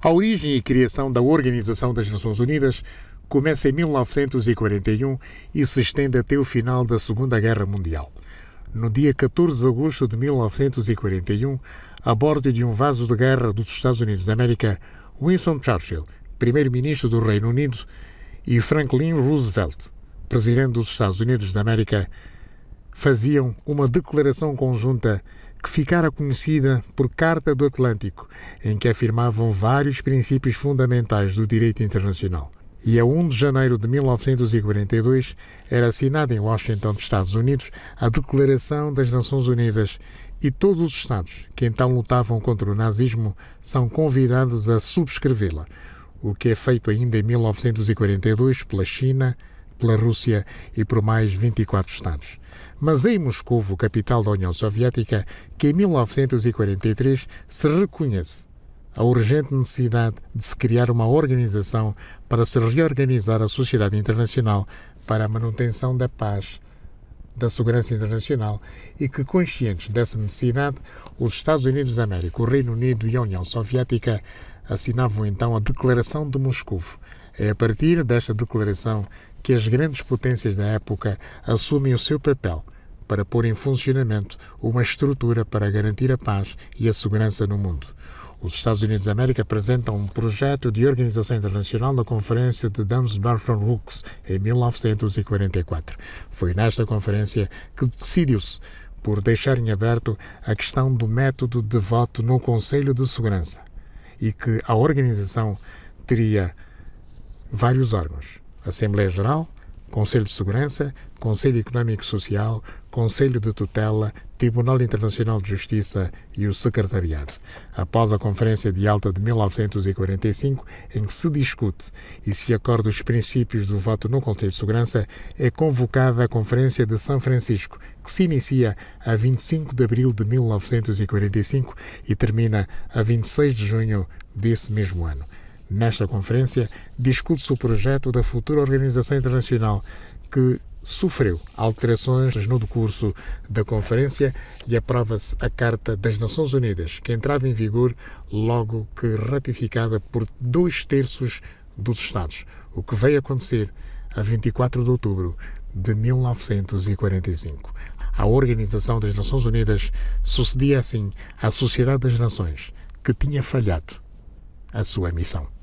A origem e criação da Organização das Nações Unidas começa em 1941 e se estende até o final da Segunda Guerra Mundial. No dia 14 de agosto de 1941, a bordo de um vaso de guerra dos Estados Unidos da América, Winston Churchill, primeiro-ministro do Reino Unido, e Franklin Roosevelt, presidente dos Estados Unidos da América, faziam uma declaração conjunta que ficara conhecida por Carta do Atlântico, em que afirmavam vários princípios fundamentais do direito internacional. E a 1 de janeiro de 1942 era assinada em Washington, Estados Unidos, a Declaração das Nações Unidas e todos os Estados que então lutavam contra o nazismo são convidados a subscrevê-la, o que é feito ainda em 1942 pela China, pela Rússia e por mais 24 Estados. Mas em Moscou, capital da União Soviética, que em 1943 se reconhece a urgente necessidade de se criar uma organização para se reorganizar a sociedade internacional para a manutenção da paz, da segurança internacional e que, conscientes dessa necessidade, os Estados Unidos da América, o Reino Unido e a União Soviética assinavam então a Declaração de Moscou. É a partir desta declaração que as grandes potências da época assumem o seu papel para pôr em funcionamento uma estrutura para garantir a paz e a segurança no mundo. Os Estados Unidos da América apresentam um projeto de organização internacional na Conferência de Dumbarton Hooks em 1944. Foi nesta conferência que decidiu-se por deixar em aberto a questão do método de voto no Conselho de Segurança e que a organização teria vários órgãos Assembleia Geral, Conselho de Segurança, Conselho Económico e Social, Conselho de Tutela, Tribunal Internacional de Justiça e o Secretariado. Após a Conferência de Alta de 1945, em que se discute e se acorda os princípios do voto no Conselho de Segurança, é convocada a Conferência de São Francisco, que se inicia a 25 de abril de 1945 e termina a 26 de junho desse mesmo ano. Nesta conferência, discute-se o projeto da futura organização internacional, que sofreu alterações no decurso da conferência e aprova-se a Carta das Nações Unidas, que entrava em vigor logo que ratificada por dois terços dos Estados, o que veio acontecer a 24 de outubro de 1945. A Organização das Nações Unidas sucedia assim à Sociedade das Nações, que tinha falhado a sua missão.